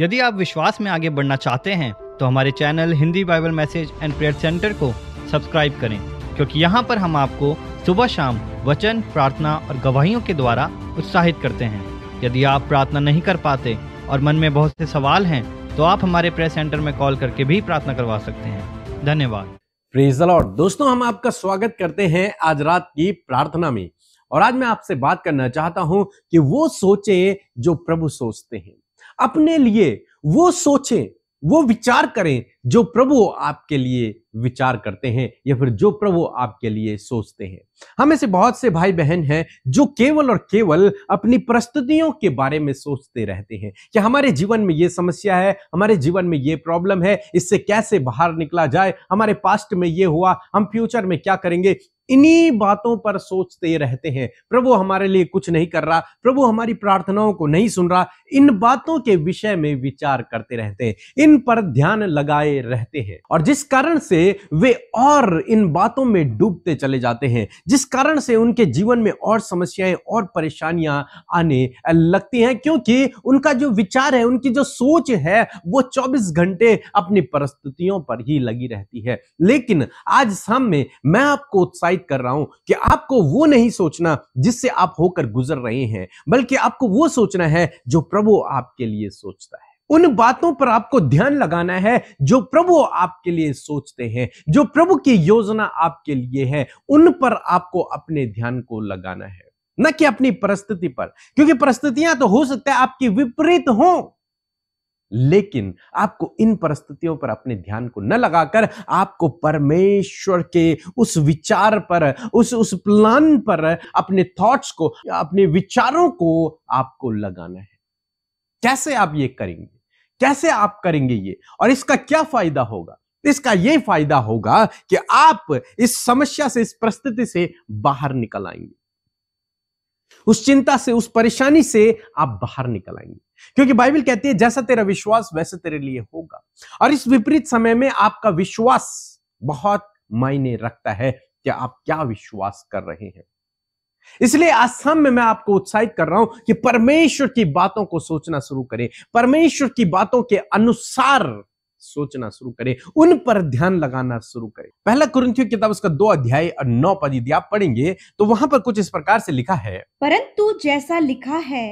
यदि आप विश्वास में आगे बढ़ना चाहते हैं तो हमारे channel Hindi Bible message and prayer centre को सब्सक्राइब करें क्योंकि यहाँ पर हम आपको सुबह शाम वचन प्रार्थना और गवाहियों के द्वारा उत्साहित करते हैं यदि आप प्रार्थना नहीं कर पाते और मन में बहुत से सवाल हैं तो आप हमारे प्रेयर सेंटर में कॉल करके भी प्रार्थना करवा सकते हैं धन्यवाद लॉर्ड दोस्तों हम आपका स्वागत करते हैं आज रात की प्रार्थना में और आज मैं आपसे बात करना चाहता हूं कि वो सोचे जो प्रभु सोचते हैं अपने लिए वो सोचें वो विचार करें जो प्रभु आपके लिए विचार करते हैं या फिर जो प्रभु आपके लिए सोचते हैं हमें से बहुत से भाई बहन हैं जो केवल और केवल अपनी प्रस्तुतियों के बारे में सोचते रहते हैं कि हमारे जीवन में ये समस्या है हमारे जीवन में ये प्रॉब्लम है इससे कैसे बाहर निकला जाए हमारे पास्ट में ये हुआ हम फ्यूचर में क्या करेंगे इन्हीं बातों पर सोचते रहते हैं प्रभु हमारे लिए कुछ नहीं कर रहा प्रभु हमारी प्रार्थनाओं को नहीं सुन रहा इन बातों के विषय में विचार करते रहते हैं इन पर ध्यान लगाए रहते हैं और जिस कारण से वे और इन बातों में डूबते चले जाते हैं जिस कारण से उनके जीवन में और समस्याएं और परेशानियां आने लगती हैं क्योंकि उनका जो विचार है उनकी जो सोच है वो चौबीस घंटे अपनी परिस्थितियों पर ही लगी रहती है लेकिन आज शाम में मैं आपको उत्साहित इनवाइट कर रहा हूं कि आपको वो नहीं सोचना जिससे आप होकर गुजर रहे हैं बल्कि आपको वो सोचना है जो प्रभु आपके लिए सोचता है उन बातों पर आपको ध्यान लगाना है जो प्रभु आपके लिए सोचते हैं जो प्रभु की योजना आपके लिए है उन पर आपको अपने ध्यान को लगाना है न कि अपनी परिस्थिति पर क्योंकि परिस्थितियां तो हो सकता है आपकी विपरीत हों लेकिन आपको इन परिस्थितियों पर अपने ध्यान को न लगाकर आपको परमेश्वर के उस विचार पर उस उस प्लान पर अपने थॉट्स को अपने विचारों को आपको लगाना है कैसे आप ये करेंगे कैसे आप करेंगे ये और इसका क्या फायदा होगा इसका ये फायदा होगा कि आप इस समस्या से इस परिस्थिति से बाहर निकल आएंगे उस चिंता से उस परेशानी से आप बाहर निकल आएंगे क्योंकि बाइबल कहती है जैसा तेरा विश्वास वैसा तेरे लिए होगा और इस विपरीत समय में आपका विश्वास बहुत मायने रखता है कि आप क्या विश्वास कर रहे हैं इसलिए असम में मैं आपको उत्साहित कर रहा हूं कि परमेश्वर की बातों को सोचना शुरू करें परमेश्वर की बातों के अनुसार सोचना शुरू करें उन पर ध्यान लगाना शुरू करें पहला कुरुंथियों किताब उसका दो अध्याय और नौ पद यदि आप पढ़ेंगे तो वहां पर कुछ इस प्रकार से लिखा है परंतु जैसा लिखा है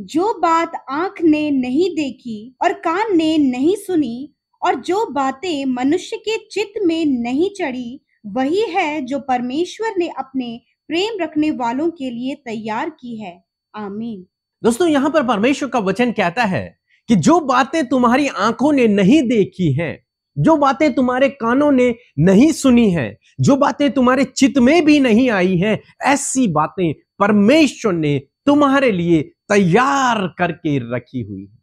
जो बात आंख ने नहीं देखी और कान ने नहीं सुनी और जो बातें मनुष्य के चित्त में नहीं चढ़ी वही है जो परमेश्वर ने अपने प्रेम रखने वालों के लिए तैयार की है आमीन दोस्तों यहाँ पर परमेश्वर का वचन कहता है कि जो बातें तुम्हारी आंखों ने नहीं देखी हैं जो बातें तुम्हारे कानों ने नहीं सुनी हैं जो बातें तुम्हारे चित्त में भी नहीं आई हैं ऐसी बातें परमेश्वर ने तुम्हारे लिए तैयार करके रखी हुई है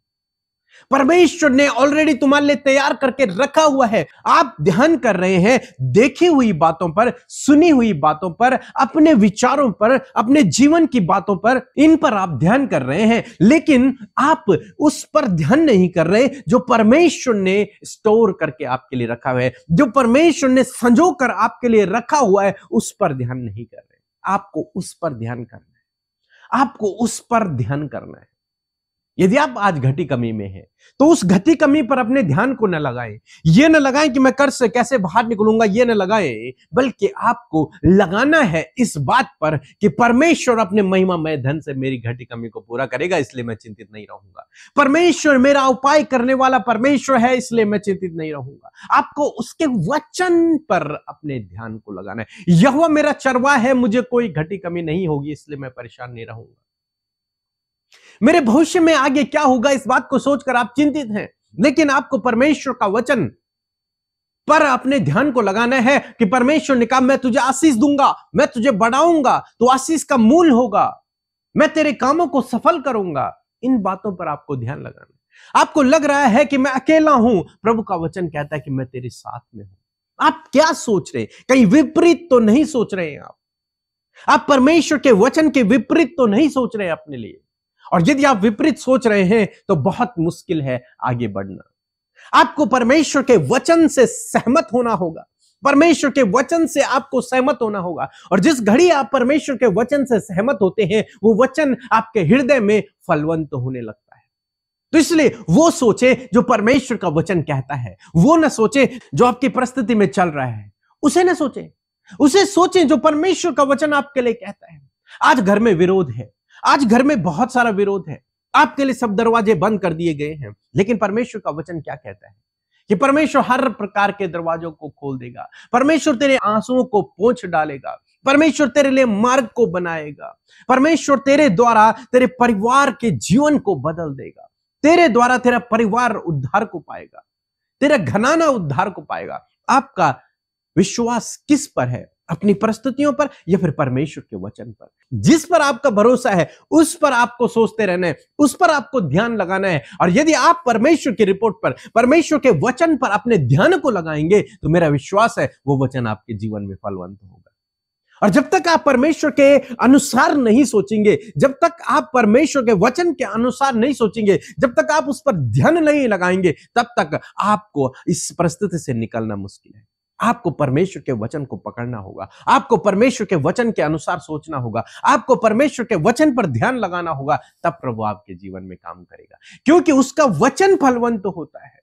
परमेश्वर ने ऑलरेडी तुम्हारे लिए तैयार करके रखा हुआ है आप ध्यान कर रहे हैं देखी हुई बातों पर सुनी हुई बातों पर अपने विचारों पर अपने जीवन की बातों पर इन पर आप ध्यान कर रहे हैं लेकिन आप उस पर ध्यान नहीं कर रहे जो परमेश्वर ने स्टोर करके आपके लिए रखा हुआ है जो परमेश्वर ने संजो कर आपके लिए रखा हुआ है उस पर ध्यान नहीं कर रहे आपको उस पर ध्यान करना आपको उस पर ध्यान करना है यदि आप आज घटी कमी में हैं तो उस घटी कमी पर अपने ध्यान को न लगाएं ये न लगाएं कि मैं कर्ज से कैसे बाहर निकलूंगा ये न लगाएं बल्कि आपको लगाना है इस बात पर कि परमेश्वर अपने महिमामय धन से मेरी घटी कमी को पूरा करेगा इसलिए मैं चिंतित नहीं रहूंगा परमेश्वर मेरा उपाय करने वाला परमेश्वर है इसलिए मैं चिंतित नहीं रहूंगा आपको उसके वचन पर अपने ध्यान को लगाना है यह मेरा चरवा है मुझे कोई घटी कमी नहीं होगी इसलिए मैं परेशान नहीं रहूंगा मेरे भविष्य में आगे क्या होगा इस बात को सोचकर आप चिंतित हैं लेकिन आपको परमेश्वर का वचन पर अपने ध्यान को लगाना है कि परमेश्वर ने कहा मैं तुझे आशीष दूंगा मैं तुझे बढ़ाऊंगा तो आशीष का मूल होगा मैं तेरे कामों को सफल करूंगा इन बातों पर आपको ध्यान लगाना आपको लग रहा है कि मैं अकेला हूं प्रभु का वचन कहता है कि मैं तेरे साथ में हूं आप क्या सोच रहे हैं कहीं विपरीत तो नहीं सोच रहे हैं आप आप परमेश्वर के वचन के विपरीत तो नहीं सोच रहे हैं अपने लिए और यदि आप विपरीत सोच रहे हैं तो बहुत मुश्किल है आगे बढ़ना आपको परमेश्वर के वचन से सहमत होना होगा परमेश्वर के वचन से आपको सहमत होना होगा और जिस घड़ी आप परमेश्वर के वचन से सहमत होते हैं वो वचन आपके हृदय में फलवंत तो होने लगता है तो इसलिए वो सोचे जो परमेश्वर का वचन कहता है वो ना सोचे जो आपकी परिस्थिति में चल रहा है उसे ना सोचे उसे सोचे जो परमेश्वर का वचन आपके लिए कहता है आज घर में विरोध है आज घर में बहुत सारा विरोध है आपके लिए सब दरवाजे बंद कर दिए गए हैं लेकिन परमेश्वर का वचन क्या कहता है कि परमेश्वर हर प्रकार के दरवाजों को खोल देगा परमेश्वर तेरे आंसुओं को पोंछ डालेगा परमेश्वर तेरे लिए मार्ग को बनाएगा परमेश्वर तेरे द्वारा तेरे परिवार के जीवन को बदल देगा तेरे द्वारा तेरा परिवार उद्धार को पाएगा तेरा घनाना उद्धार को पाएगा आपका विश्वास किस पर है अपनी परिस्थितियों पर या फिर परमेश्वर के वचन पर जिस पर आपका भरोसा है उस पर आपको सोचते रहना है उस पर आपको ध्यान लगाना है और यदि आप परमेश्वर की रिपोर्ट पर परमेश्वर के वचन पर अपने ध्यान को लगाएंगे तो मेरा विश्वास है वो वचन आपके जीवन में फलवंत होगा और जब तक आप परमेश्वर के अनुसार नहीं सोचेंगे जब तक आप परमेश्वर के वचन के अनुसार नहीं सोचेंगे जब तक आप उस पर ध्यान नहीं लगाएंगे तब तक आपको इस परिस्थिति से निकलना मुश्किल है आपको परमेश्वर के वचन को पकड़ना होगा आपको परमेश्वर के वचन के अनुसार सोचना होगा आपको परमेश्वर के वचन पर ध्यान लगाना होगा तब प्रभु आपके जीवन में काम करेगा क्योंकि उसका वचन फलवंत तो होता है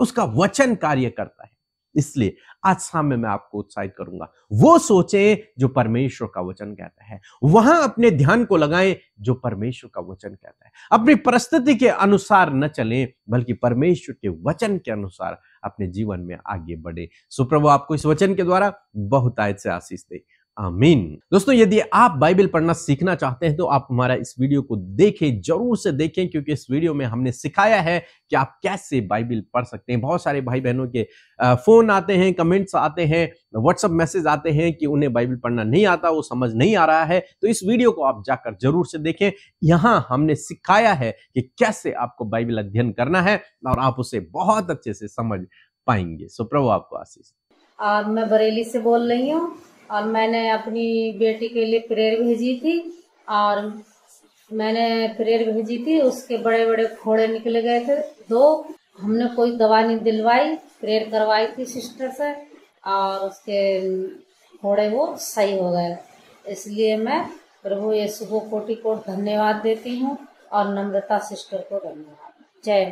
उसका वचन कार्य करता है इसलिए आज सामने मैं आपको उत्साहित करूंगा वो सोचें जो परमेश्वर का वचन कहता है वहां अपने ध्यान को लगाएं जो परमेश्वर का वचन कहता है अपनी परिस्थिति के अनुसार न चलें बल्कि परमेश्वर के वचन के अनुसार अपने जीवन में आगे बढ़े सुप्रभु आपको इस वचन के द्वारा बहुत आयत से आशीष दे आमीन दोस्तों यदि आप बाइबल पढ़ना सीखना चाहते हैं तो आप हमारा इस वीडियो को देखें जरूर से देखें क्योंकि इस वीडियो में हमने सिखाया है कि आप कैसे बाइबल पढ़ सकते हैं बहुत सारे भाई बहनों के फोन आते हैं कमेंट्स आते हैं व्हाट्सअप मैसेज आते हैं कि उन्हें बाइबल पढ़ना नहीं आता वो समझ नहीं आ रहा है तो इस वीडियो को आप जाकर जरूर से देखें यहाँ हमने सिखाया है कि कैसे आपको बाइबल अध्ययन करना है और आप उसे बहुत अच्छे से समझ पाएंगे सो प्रभु आपको आशीष मैं बरेली से बोल रही हूँ और मैंने अपनी बेटी के लिए प्रेयर भेजी थी और मैंने प्रेयर भेजी थी उसके बड़े बड़े फोड़े निकले गए थे दो हमने कोई दवा नहीं दिलवाई प्रेयर करवाई थी सिस्टर से और उसके फोड़े वो सही हो गए इसलिए मैं प्रभु ये सुबह कोटि कोट धन्यवाद देती हूँ और नम्रता सिस्टर को धन्यवाद जय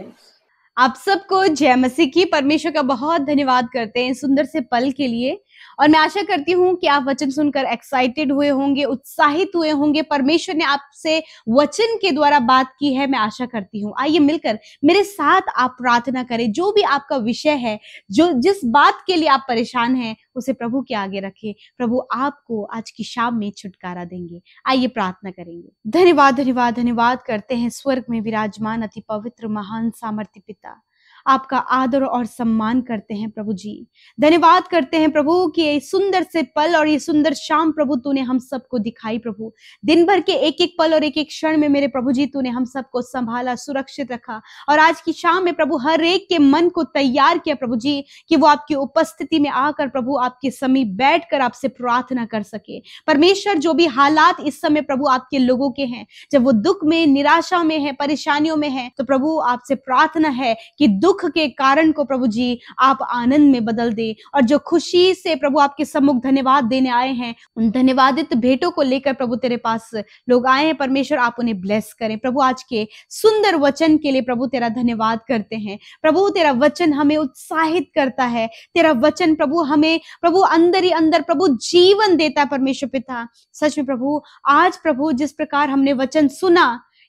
आप सबको जय मसीह की परमेश्वर का बहुत धन्यवाद करते हैं सुंदर से पल के लिए और मैं आशा करती हूँ कि आप वचन सुनकर एक्साइटेड हुए होंगे उत्साहित हुए होंगे परमेश्वर ने आपसे वचन के द्वारा बात की है मैं आशा करती हूँ आइए मिलकर मेरे साथ आप प्रार्थना करें जो भी आपका विषय है जो जिस बात के लिए आप परेशान हैं उसे प्रभु के आगे रखें प्रभु आपको आज की शाम में छुटकारा देंगे आइए प्रार्थना करेंगे धन्यवाद धन्यवाद धन्यवाद करते हैं स्वर्ग में विराजमान अति पवित्र महान सामर्थ्य पिता आपका आदर और सम्मान करते हैं प्रभु जी धन्यवाद करते हैं प्रभु कि ये सुंदर से पल और ये सुंदर शाम प्रभु तूने हम सबको दिखाई प्रभु दिन भर के एक एक पल और एक एक क्षण में मेरे प्रभु जी तूने हम सबको संभाला सुरक्षित रखा और आज की शाम में प्रभु हर एक के मन को तैयार किया प्रभु जी कि वो आपकी उपस्थिति में आकर प्रभु आपके समीप बैठ आपसे प्रार्थना कर सके परमेश्वर जो भी हालात इस समय प्रभु आपके लोगों के हैं जब वो दुख में निराशा में है परेशानियों में है तो प्रभु आपसे प्रार्थना है कि दुख दुख के कारण को प्रभु जी आप आनंद में बदल दे और जो खुशी से प्रभु आपके सम्मुख धन्यवाद देने आए हैं उन धन्यवादित भेटों को लेकर प्रभु तेरे पास लोग आए हैं परमेश्वर आप उन्हें ब्लेस करें प्रभु आज के सुंदर वचन के लिए प्रभु तेरा धन्यवाद करते हैं प्रभु तेरा वचन हमें उत्साहित करता है तेरा वचन प्रभु हमें प्रभु अंदर ही अंदर प्रभु जीवन देता है परमेश्वर पिता सच में प्रभु आज प्रभु जिस प्रकार हमने वचन सुना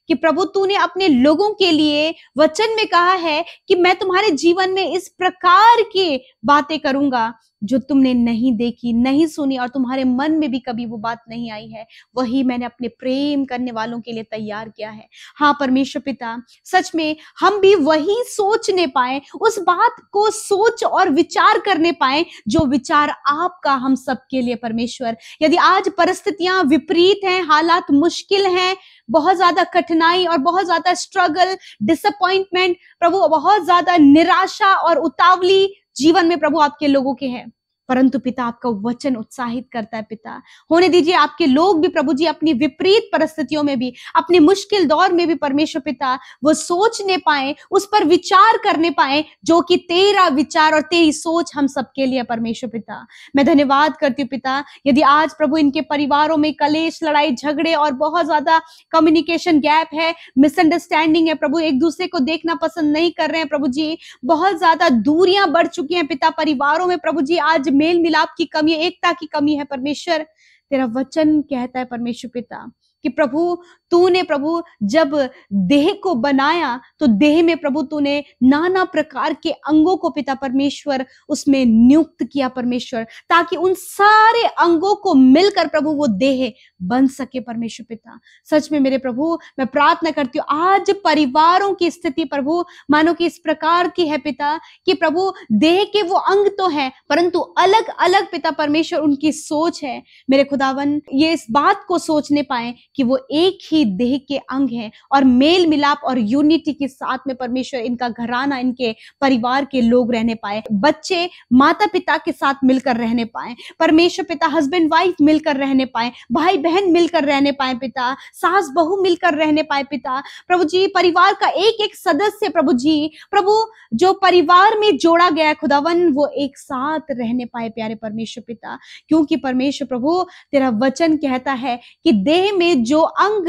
कि प्रभु तूने अपने लोगों के लिए वचन में कहा है कि मैं तुम्हारे जीवन में इस प्रकार की बातें करूंगा जो तुमने नहीं देखी नहीं सुनी और तुम्हारे मन में भी कभी वो बात नहीं आई है वही मैंने अपने प्रेम करने वालों के लिए तैयार किया है हाँ परमेश्वर पिता सच में हम भी वही सोचने पाए उस बात को सोच और विचार करने पाए जो विचार आपका हम सबके लिए परमेश्वर यदि आज परिस्थितियां विपरीत हैं हालात मुश्किल हैं बहुत ज्यादा कठिनाई और बहुत ज्यादा स्ट्रगल डिसअपॉइंटमेंट प्रभु बहुत ज्यादा निराशा और उतावली जीवन में प्रभु आपके लोगों के हैं परंतु पिता आपका वचन उत्साहित करता है पिता होने दीजिए आपके लोग भी प्रभु जी अपनी विपरीत परिस्थितियों में भी अपने मुश्किल दौर में भी परमेश्वर पिता वो सोचने पाए उस पर विचार करने पाए जो कि तेरा विचार और तेरी सोच हम सबके लिए परमेश्वर पिता मैं धन्यवाद करती हूँ पिता यदि आज प्रभु इनके परिवारों में कलेश लड़ाई झगड़े और बहुत ज्यादा कम्युनिकेशन गैप है मिसअंडरस्टैंडिंग है प्रभु एक दूसरे को देखना पसंद नहीं कर रहे हैं प्रभु जी बहुत ज्यादा दूरियां बढ़ चुकी हैं पिता परिवारों में प्रभु जी आज मेल मिलाप की कमी है एकता की कमी है परमेश्वर तेरा वचन कहता है परमेश्वर पिता कि प्रभु तूने प्रभु जब देह को बनाया तो देह में प्रभु तूने नाना प्रकार के अंगों को पिता परमेश्वर उसमें नियुक्त किया परमेश्वर ताकि उन सारे अंगों को मिलकर प्रभु वो देह बन सके परमेश्वर पिता सच में मेरे प्रभु मैं प्रार्थना करती हूँ आज परिवारों की स्थिति प्रभु मानो कि इस प्रकार की है पिता कि प्रभु देह के वो अंग तो है परंतु अलग अलग पिता परमेश्वर उनकी सोच है मेरे खुदावन ये इस बात को सोचने पाए कि वो एक ही देह के अंग हैं और मेल मिलाप और यूनिटी के साथ में परमेश्वर इनका घराना इनके परिवार के लोग रहने पाए बच्चे माता पिता के साथ मिलकर रहने पाए परमेश्वर पिता हस्बैंड वाइफ मिलकर रहने पाए भाई बहन मिलकर रहने पाए पिता सास बहू मिलकर रहने पाए पिता प्रभु जी परिवार का एक एक सदस्य प्रभु जी प्रभु जो परिवार में जोड़ा गया है खुदावन वो एक साथ रहने पाए प्यारे परमेश्वर पिता क्योंकि परमेश्वर प्रभु तेरा वचन कहता है कि देह में जो अंग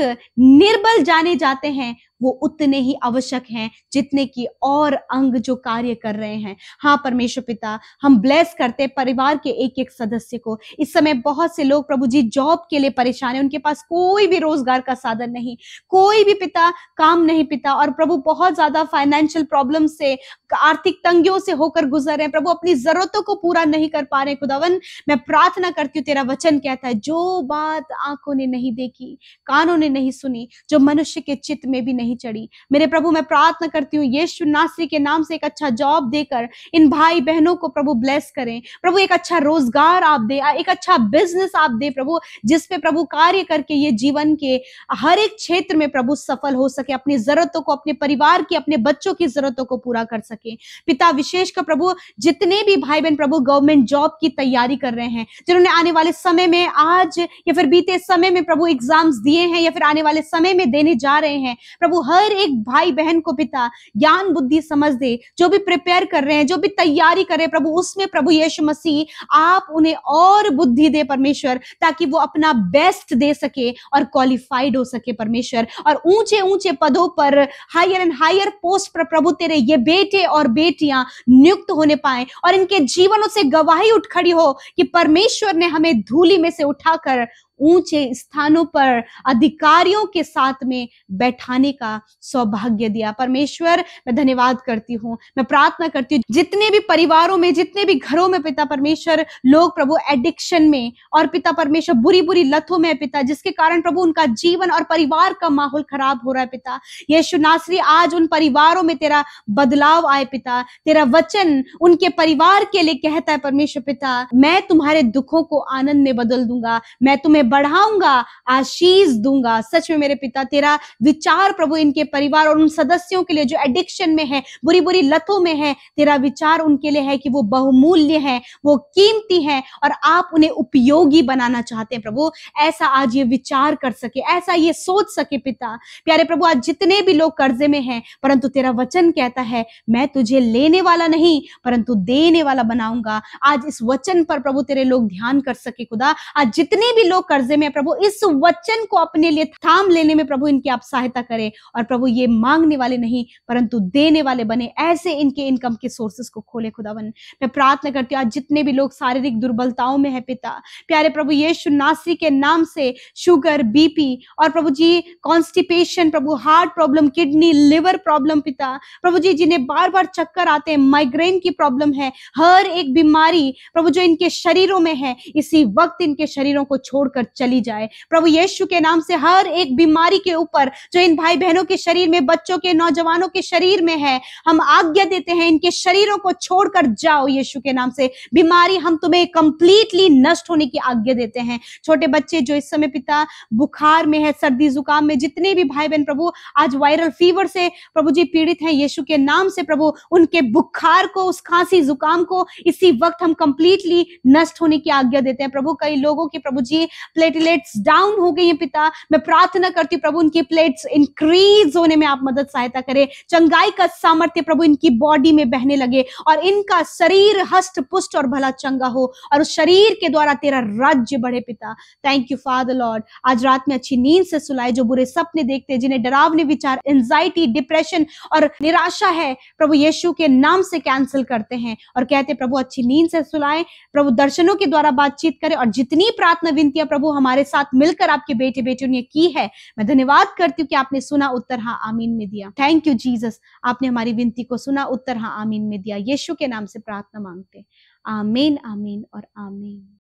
निर्बल जाने जाते हैं वो उतने ही आवश्यक हैं जितने की और अंग जो कार्य कर रहे हैं हाँ परमेश्वर पिता हम ब्लेस करते परिवार के एक एक सदस्य को इस समय बहुत से लोग प्रभु जी जॉब के लिए परेशान है उनके पास कोई भी रोजगार का साधन नहीं कोई भी पिता काम नहीं पिता और प्रभु बहुत ज्यादा फाइनेंशियल प्रॉब्लम से आर्थिक तंगियों से होकर गुजर रहे हैं प्रभु अपनी जरूरतों को पूरा नहीं कर पा रहे खुदावन मैं प्रार्थना करती हूँ तेरा वचन कहता है जो बात आंखों ने नहीं देखी कानों ने नहीं सुनी जो मनुष्य के चित्त में भी नहीं नहीं चढ़ी मेरे प्रभु मैं प्रार्थना करती हूँ यीशु नासरी के नाम से एक अच्छा जॉब देकर इन भाई बहनों को प्रभु ब्लेस करें प्रभु एक अच्छा रोजगार आप दे एक अच्छा बिजनेस आप दे प्रभु जिसपे प्रभु कार्य करके ये जीवन के हर एक क्षेत्र में प्रभु सफल हो सके अपनी जरूरतों को अपने परिवार की अपने बच्चों की जरूरतों को पूरा कर सके पिता विशेष का प्रभु जितने भी भाई बहन प्रभु गवर्नमेंट जॉब की तैयारी कर रहे हैं जिन्होंने आने वाले समय में आज या फिर बीते समय में प्रभु एग्जाम्स दिए हैं या फिर आने वाले समय में देने जा रहे हैं प्रभु तू हर एक भाई बहन को पिता ज्ञान बुद्धि समझ दे जो भी प्रिपेयर कर रहे हैं जो भी तैयारी कर रहे हैं प्रभु उसमें प्रभु यीशु मसीह आप उन्हें और बुद्धि दे परमेश्वर ताकि वो अपना बेस्ट दे सके और क्वालिफाइड हो सके परमेश्वर और ऊंचे ऊंचे पदों पर हायर एंड हायर पोस्ट पर प्रभु तेरे ये बेटे और बेटियां नियुक्त होने पाए और इनके जीवनों से गवाही उठ खड़ी हो कि परमेश्वर ने हमें धूली में से उठाकर ऊंचे स्थानों पर अधिकारियों के साथ में बैठाने का सौभाग्य दिया परमेश्वर मैं धन्यवाद करती हूँ मैं प्रार्थना करती हूँ जितने भी परिवारों में जितने भी घरों में पिता परमेश्वर लोग प्रभु एडिक्शन में और पिता परमेश्वर बुरी बुरी लथों में पिता जिसके कारण प्रभु उनका जीवन और परिवार का माहौल खराब हो रहा है पिता यीशु नासरी आज उन परिवारों में तेरा बदलाव आए पिता तेरा वचन उनके परिवार के लिए कहता है परमेश्वर पिता मैं तुम्हारे दुखों को आनंद में बदल दूंगा मैं तुम्हें बढ़ाऊंगा आशीष दूंगा सच में मेरे पिता तेरा विचार प्रभु इनके परिवार और उन सदस्यों के लिए जो एडिक्शन में है बुरी बुरी लतों में है तेरा विचार उनके लिए है कि वो बहुमूल्य है वो कीमती है और आप उन्हें उपयोगी बनाना चाहते हैं प्रभु ऐसा आज ये विचार कर सके ऐसा ये सोच सके पिता प्यारे प्रभु आज जितने भी लोग कर्जे में हैं परंतु तेरा वचन कहता है मैं तुझे लेने वाला नहीं परंतु देने वाला बनाऊंगा आज इस वचन पर प्रभु तेरे लोग ध्यान कर सके खुदा आज जितने भी लोग कर्जे कर्जे में प्रभु इस वचन को अपने लिए थाम लेने में प्रभु इनकी आप सहायता करें और प्रभु ये मांगने वाले नहीं परंतु देने वाले बने ऐसे इनके इनकम के सोर्सेस को खोले खुदावन मैं प्रार्थना करती हूँ आज जितने भी लोग शारीरिक दुर्बलताओं में है पिता प्यारे प्रभु ये नासरी के नाम से शुगर बीपी और प्रभु जी कॉन्स्टिपेशन प्रभु heart problem kidney liver problem पिता प्रभु जी जिन्हें बार बार चक्कर आते हैं माइग्रेन की प्रॉब्लम है हर एक बीमारी प्रभु जो इनके शरीरों में है इसी वक्त इनके शरीरों को छोड़कर चली जाए प्रभु यीशु के नाम से हर एक बीमारी के ऊपर जो इन भाई बहनों के शरीर में बच्चों के नौजवानों के शरीर में है हम आज्ञा देते हैं इनके शरीरों को छोड़कर जाओ यीशु के नाम से बीमारी हम तुम्हें कंप्लीटली नष्ट होने की आज्ञा देते हैं छोटे बच्चे जो इस समय पिता बुखार में है सर्दी जुकाम में जितने भी भाई बहन प्रभु आज वायरल फीवर से प्रभु जी पीड़ित हैं यीशु के नाम से प्रभु उनके बुखार को उस खांसी जुकाम को इसी वक्त हम कंप्लीटली नष्ट होने की आज्ञा देते हैं प्रभु कई लोगों के प्रभु जी प्लेटलेट्स डाउन हो गई है पिता मैं प्रार्थना करती हूँ प्रभु इनकी प्लेट्स इंक्रीज होने में आप मदद सहायता करें चंगाई का सामर्थ्य प्रभु इनकी बॉडी में बहने लगे और इनका शरीर हस्त पुष्ट और भला चंगा हो और उस शरीर के द्वारा तेरा राज्य बढ़े पिता थैंक यू फादर लॉर्ड आज रात में अच्छी नींद से सुलाए जो बुरे सपने देखते हैं जिन्हें डरावने विचार एंजाइटी डिप्रेशन और निराशा है प्रभु यीशु के नाम से कैंसिल करते हैं और कहते प्रभु अच्छी नींद से सुलाए प्रभु दर्शनों के द्वारा बातचीत करें और जितनी प्रार्थना विनती प्रभु प्रभु हमारे साथ मिलकर आपके बेटे बेटियों ने की है मैं धन्यवाद करती हूँ कि आपने सुना उत्तर हाँ आमीन में दिया थैंक यू जीसस आपने हमारी विनती को सुना उत्तर हाँ आमीन में दिया यीशु के नाम से प्रार्थना मांगते आमीन आमीन और आमीन